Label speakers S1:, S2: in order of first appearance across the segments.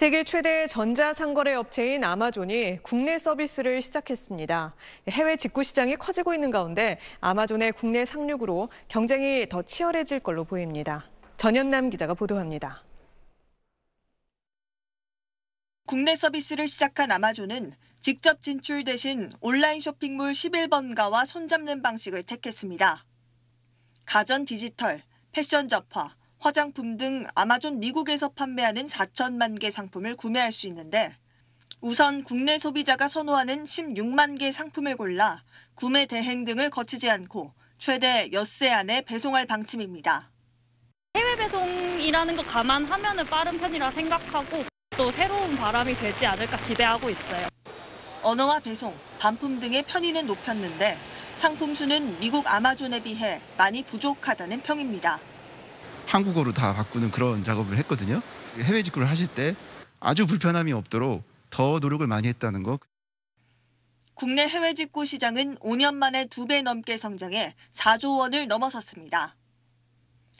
S1: 세계 최대 전자상거래 업체인 아마존이 국내 서비스를 시작했습니다. 해외 직구 시장이 커지고 있는 가운데 아마존의 국내 상륙으로 경쟁이 더 치열해질 걸로 보입니다. 전현남 기자가 보도합니다.
S2: 국내 서비스를 시작한 아마존은 직접 진출 대신 온라인 쇼핑몰 11번가와 손잡는 방식을 택했습니다. 가전 디지털, 패션 접화, 화장품 등 아마존 미국에서 판매하는 4천만 개 상품을 구매할 수 있는데 우선 국내 소비자가 선호하는 16만 개 상품을 골라 구매 대행 등을 거치지 않고 최대 엿새 안에 배송할 방침입니다. 해외 배송이라는 거 감안하면 빠른 편이라 생각하고 또 새로운 바람이 되지 않을까 기대하고 있어요. 언어와 배송, 반품 등의 편의는 높였는데 상품 수는 미국 아마존에 비해 많이 부족하다는 평입니다.
S3: 한국어로 다 바꾸는 그런 작업을 했거든요. 해외 직구를 하실 때 아주 불편함이 없도록 더 노력을 많이 했다는 것.
S2: 국내 해외 직구 시장은 5년 만에 두 배 넘게 성장해 4조 원을 넘어섰습니다.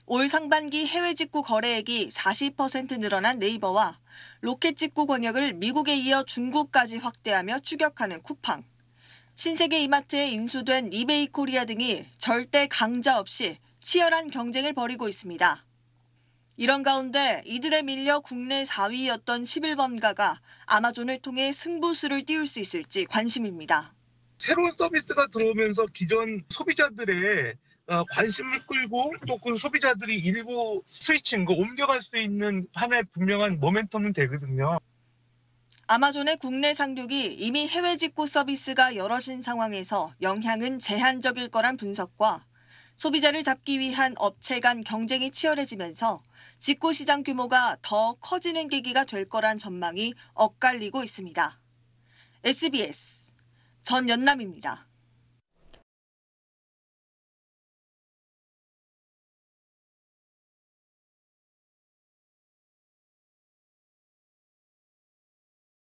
S2: 올 상반기 해외 직구 거래액이 40% 늘어난 네이버와 로켓 직구 권역을 미국에 이어 중국까지 확대하며 추격하는 쿠팡. 신세계 이마트에 인수된 이베이 코리아 등이 절대 강자 없이 치열한 경쟁을 벌이고 있습니다. 이런 가운데 이들에 밀려 국내 4위였던 11번가가 아마존을 통해 승부수를 띄울 수 있을지 관심입니다.
S4: 새로운 서비스가 들어오면서 기존 소비자들의 어, 관심을 끌고 또 그 소비자들이 일부 스위칭, 그 옮겨갈 수 있는 하나의 분명한 모멘텀은 되거든요.
S2: 아마존의 국내 상륙이 이미 해외 직구 서비스가 열어진 상황에서 영향은 제한적일 거란 분석과 소비자를 잡기 위한 업체 간 경쟁이 치열해지면서 직구 시장 규모가 더 커지는 계기가 될 거란 전망이 엇갈리고 있습니다. SBS
S4: 전연남입니다.